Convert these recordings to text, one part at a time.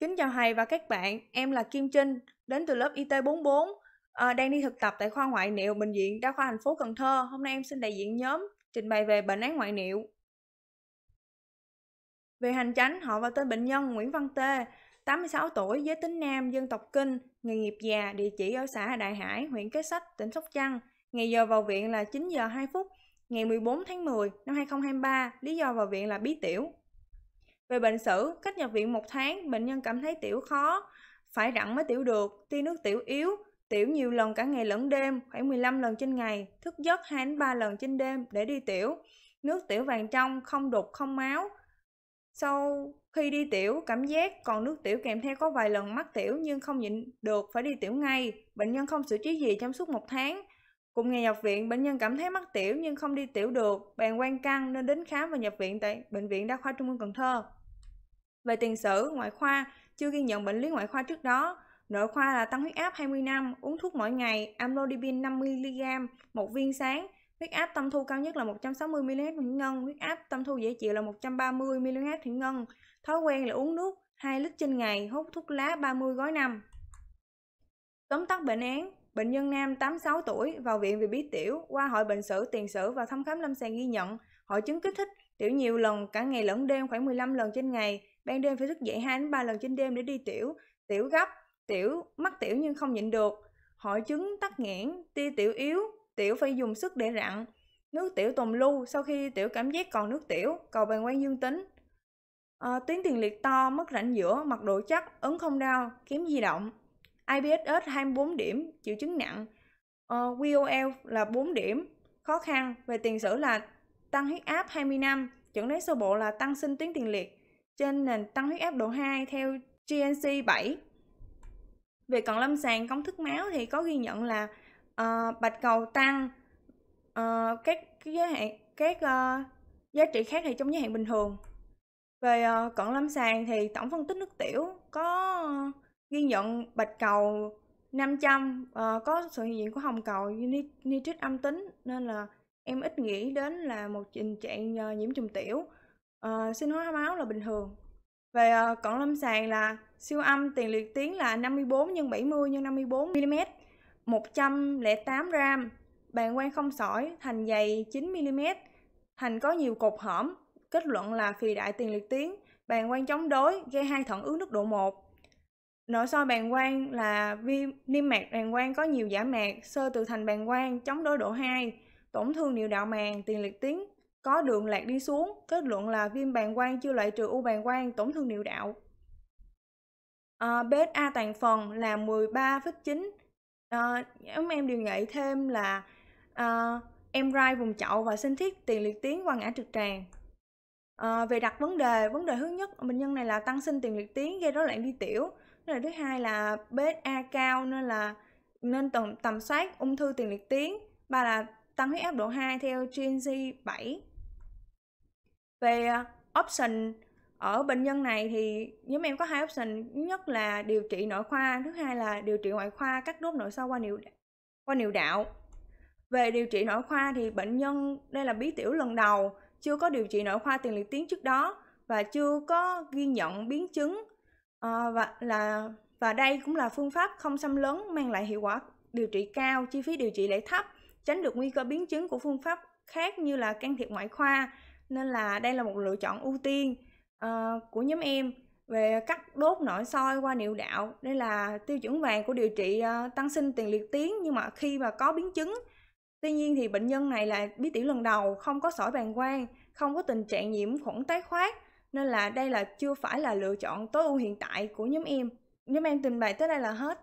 Kính chào thầy và các bạn, em là Kim Trinh, đến từ lớp IT44, à, ờ, đang đi thực tập tại khoa ngoại niệu Bệnh viện Đa khoa thành phố Cần Thơ. Hôm nay em xin đại diện nhóm trình bày về bệnh án ngoại niệu. Về hành tránh, họ và tên bệnh nhân Nguyễn Văn Tê, 86 tuổi, giới tính nam, dân tộc Kinh, nghề nghiệp già, địa chỉ ở xã Đại Hải, huyện Kế Sách, tỉnh Sóc Trăng. Ngày giờ vào viện là 9 giờ 2 phút, ngày 14 tháng 10 năm 2023, lý do vào viện là bí tiểu. Về bệnh sử, cách nhập viện một tháng, bệnh nhân cảm thấy tiểu khó, phải rặn mới tiểu được, tuy nước tiểu yếu, tiểu nhiều lần cả ngày lẫn đêm, khoảng 15 lần trên ngày, thức giấc 2 đến 3 lần trên đêm để đi tiểu. Nước tiểu vàng trong, không đục, không máu. Sau khi đi tiểu, cảm giác còn nước tiểu kèm theo có vài lần mắc tiểu nhưng không nhịn được phải đi tiểu ngay. Bệnh nhân không xử trí gì trong suốt một tháng. Cùng ngày nhập viện, bệnh nhân cảm thấy mắc tiểu nhưng không đi tiểu được, bàn quan căng nên đến khám và nhập viện tại Bệnh viện Đa khoa Trung ương Cần Thơ. Về tiền sử, ngoại khoa, chưa ghi nhận bệnh lý ngoại khoa trước đó. Nội khoa là tăng huyết áp 20 năm, uống thuốc mỗi ngày, amlodipine 5mg, một viên sáng, huyết áp tâm thu cao nhất là 160 ml thủy ngân, huyết áp tâm thu dễ chịu là 130 ml thủy ngân, thói quen là uống nước 2 lít trên ngày, hút thuốc lá 30 gói năm. Tóm tắt bệnh án, bệnh nhân nam 86 tuổi vào viện vì bí tiểu, qua hội bệnh sử, tiền sử và thăm khám lâm sàng ghi nhận, hội chứng kích thích tiểu nhiều lần cả ngày lẫn đêm khoảng 15 lần trên ngày, Ban đêm phải thức dậy 2 đến 3 lần trên đêm để đi tiểu, tiểu gấp, tiểu mắc tiểu nhưng không nhịn được, hội chứng tắc nghẽn, tia tiểu yếu, tiểu phải dùng sức để rặn, nước tiểu tồn lưu sau khi tiểu cảm giác còn nước tiểu, cầu bàng quang dương tính. À, tuyến tiền liệt to, mất rãnh giữa, mặt độ chắc, ấn không đau, kiếm di động. IBSS 24 điểm, triệu chứng nặng. Uh, là 4 điểm, khó khăn. Về tiền sử là tăng huyết áp 20 năm, chẩn đoán sơ bộ là tăng sinh tuyến tiền liệt trên nền tăng huyết áp độ 2 theo GNC 7. Về cận lâm sàng công thức máu thì có ghi nhận là uh, bạch cầu tăng uh, các giới hạn các uh, giá trị khác thì trong giới hạn bình thường. Về uh, cận lâm sàng thì tổng phân tích nước tiểu có uh, ghi nhận bạch cầu 500 uh, có sự hiện diện của hồng cầu nitrit âm tính nên là em ít nghĩ đến là một tình trạng uh, nhiễm trùng tiểu uh, ờ, sinh hóa máu là bình thường về uh, cận lâm sàng là siêu âm tiền liệt tuyến là 54 x 70 x 54 mm 108 gram bàn quang không sỏi thành dày 9 mm thành có nhiều cột hõm kết luận là phì đại tiền liệt tuyến bàn quang chống đối gây hai thận ứ nước độ 1 nội soi bàn quang là viêm niêm mạc bàn quang có nhiều giả mạc sơ tự thành bàn quang chống đối độ 2 tổn thương niệu đạo màng tiền liệt tuyến có đường lạc đi xuống, kết luận là viêm bàng quang chưa loại trừ u bàng quang, tổn thương niệu đạo. À, ờ, BSA toàn phần là 13,9. À, nhóm em đề nghị thêm là à, em rai vùng chậu và sinh thiết tiền liệt tiến qua ngã trực tràng. À, về đặt vấn đề, vấn đề thứ nhất bệnh nhân này là tăng sinh tiền liệt tiến gây rối loạn đi tiểu. Vấn đề thứ hai là BSA cao nên là nên tầm, tầm soát ung thư tiền liệt tiến. Ba là tăng huyết áp độ 2 theo TNG 7. Về à, option ở bệnh nhân này thì nhóm em có hai option nhất là điều trị nội khoa thứ hai là điều trị ngoại khoa cắt đốt nội soi qua niệu qua niệu đạo về điều trị nội khoa thì bệnh nhân đây là bí tiểu lần đầu chưa có điều trị nội khoa tiền liệt tuyến trước đó và chưa có ghi nhận biến chứng à, và là và đây cũng là phương pháp không xâm lấn mang lại hiệu quả điều trị cao chi phí điều trị lại thấp tránh được nguy cơ biến chứng của phương pháp khác như là can thiệp ngoại khoa nên là đây là một lựa chọn ưu tiên uh, của nhóm em về cắt đốt nội soi qua niệu đạo đây là tiêu chuẩn vàng của điều trị uh, tăng sinh tiền liệt tuyến nhưng mà khi mà có biến chứng tuy nhiên thì bệnh nhân này là bí tiểu lần đầu không có sỏi bàng quang không có tình trạng nhiễm khuẩn tái khoát nên là đây là chưa phải là lựa chọn tối ưu hiện tại của nhóm em nhóm em trình bày tới đây là hết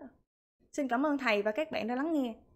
xin cảm ơn thầy và các bạn đã lắng nghe